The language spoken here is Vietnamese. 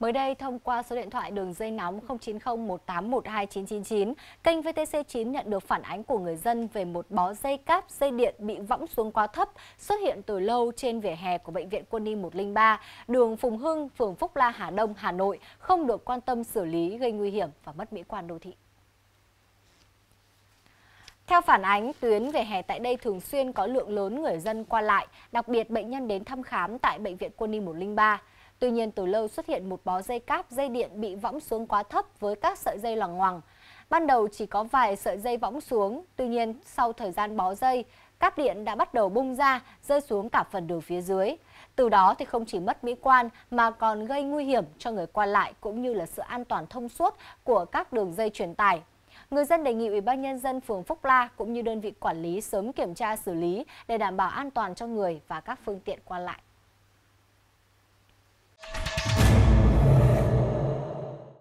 Mới đây, thông qua số điện thoại đường dây nóng 090 1812999, kênh VTC9 nhận được phản ánh của người dân về một bó dây cáp dây điện bị võng xuống quá thấp xuất hiện từ lâu trên vỉa hè của Bệnh viện Quân y 103, đường Phùng Hưng, phường Phúc La, Hà Đông, Hà Nội, không được quan tâm xử lý gây nguy hiểm và mất mỹ quan đô thị. Theo phản ánh, tuyến về hè tại đây thường xuyên có lượng lớn người dân qua lại, đặc biệt bệnh nhân đến thăm khám tại Bệnh viện Quân y 103. Tuy nhiên từ lâu xuất hiện một bó dây cáp, dây điện bị võng xuống quá thấp với các sợi dây loằng ngoằng. Ban đầu chỉ có vài sợi dây võng xuống, tuy nhiên sau thời gian bó dây, cáp điện đã bắt đầu bung ra, rơi xuống cả phần đường phía dưới. Từ đó thì không chỉ mất mỹ quan mà còn gây nguy hiểm cho người qua lại cũng như là sự an toàn thông suốt của các đường dây truyền tải. Người dân đề nghị Ủy ban nhân dân phường Phúc La cũng như đơn vị quản lý sớm kiểm tra xử lý để đảm bảo an toàn cho người và các phương tiện qua lại.